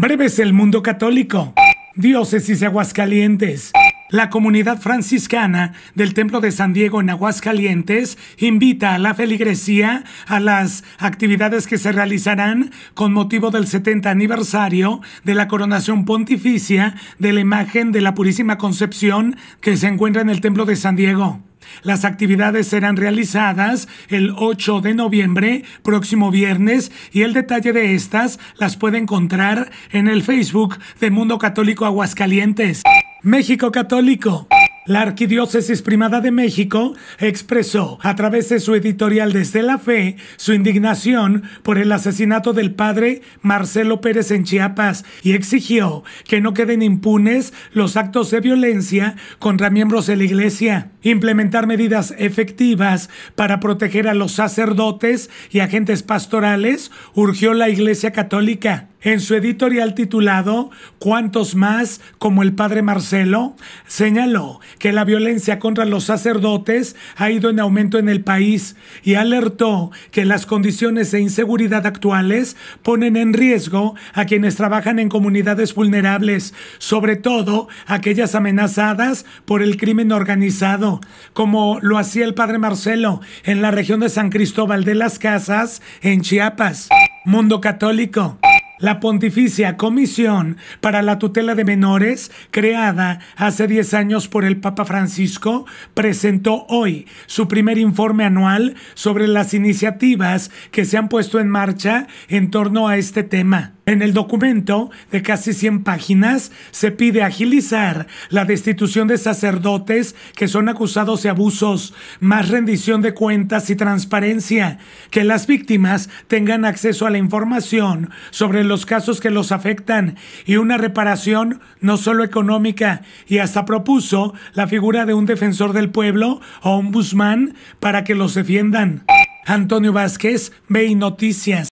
Breves el mundo católico. Diócesis de Aguascalientes. La comunidad franciscana del Templo de San Diego en Aguascalientes invita a la feligresía a las actividades que se realizarán con motivo del 70 aniversario de la coronación pontificia de la imagen de la Purísima Concepción que se encuentra en el Templo de San Diego. Las actividades serán realizadas el 8 de noviembre, próximo viernes, y el detalle de estas las puede encontrar en el Facebook de Mundo Católico Aguascalientes. México Católico. La Arquidiócesis Primada de México expresó a través de su editorial Desde la Fe su indignación por el asesinato del padre Marcelo Pérez en Chiapas y exigió que no queden impunes los actos de violencia contra miembros de la Iglesia, implementar medidas efectivas para proteger a los sacerdotes y agentes pastorales, urgió la Iglesia Católica. En su editorial titulado ¿Cuántos más como el padre Marcelo? señaló que la violencia contra los sacerdotes ha ido en aumento en el país y alertó que las condiciones de inseguridad actuales ponen en riesgo a quienes trabajan en comunidades vulnerables, sobre todo aquellas amenazadas por el crimen organizado, como lo hacía el padre Marcelo en la región de San Cristóbal de las Casas, en Chiapas. Mundo Católico. La Pontificia Comisión para la Tutela de Menores, creada hace 10 años por el Papa Francisco, presentó hoy su primer informe anual sobre las iniciativas que se han puesto en marcha en torno a este tema. En el documento, de casi 100 páginas, se pide agilizar la destitución de sacerdotes que son acusados de abusos, más rendición de cuentas y transparencia, que las víctimas tengan acceso a la información sobre los casos que los afectan y una reparación no solo económica, y hasta propuso la figura de un defensor del pueblo o un busman para que los defiendan. Antonio Vázquez, ve Noticias.